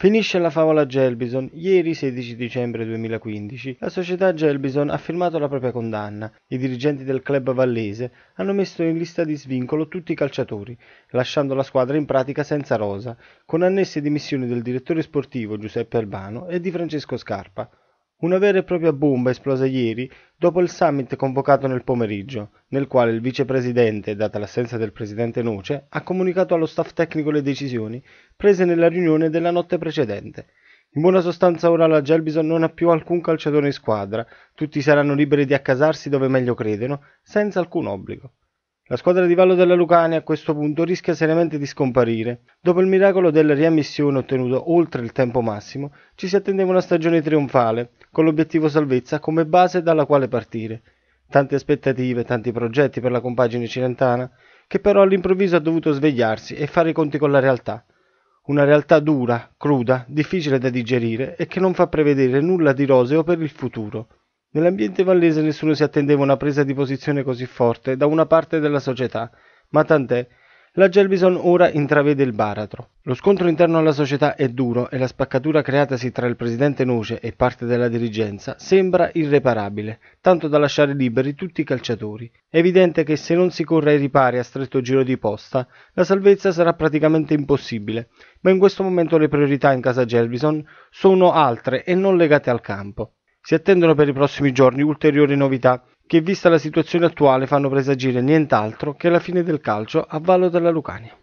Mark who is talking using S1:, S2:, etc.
S1: Finisce la favola Gelbison. Ieri, 16 dicembre 2015, la società Gelbison ha firmato la propria condanna. I dirigenti del club vallese hanno messo in lista di svincolo tutti i calciatori, lasciando la squadra in pratica senza rosa, con annesse dimissioni del direttore sportivo Giuseppe Albano e di Francesco Scarpa. Una vera e propria bomba esplosa ieri dopo il summit convocato nel pomeriggio, nel quale il vicepresidente, data l'assenza del presidente Noce, ha comunicato allo staff tecnico le decisioni prese nella riunione della notte precedente. In buona sostanza ora la Gelbison non ha più alcun calciatore in squadra, tutti saranno liberi di accasarsi dove meglio credono, senza alcun obbligo. La squadra di Vallo della Lucania a questo punto rischia seriamente di scomparire. Dopo il miracolo della riammissione ottenuto oltre il tempo massimo, ci si attendeva una stagione trionfale, con l'obiettivo salvezza come base dalla quale partire. Tante aspettative, tanti progetti per la compagine cilentana, che però all'improvviso ha dovuto svegliarsi e fare i conti con la realtà. Una realtà dura, cruda, difficile da digerire e che non fa prevedere nulla di roseo per il futuro. Nell'ambiente vallese nessuno si attendeva una presa di posizione così forte da una parte della società, ma tant'è, la Gelbison ora intravede il baratro. Lo scontro interno alla società è duro e la spaccatura creatasi tra il presidente Noce e parte della dirigenza sembra irreparabile, tanto da lasciare liberi tutti i calciatori. È evidente che se non si corre ai ripari a stretto giro di posta, la salvezza sarà praticamente impossibile, ma in questo momento le priorità in casa Gelbison sono altre e non legate al campo. Si attendono per i prossimi giorni ulteriori novità che vista la situazione attuale fanno presagire nient'altro che la fine del calcio a Vallo della Lucania.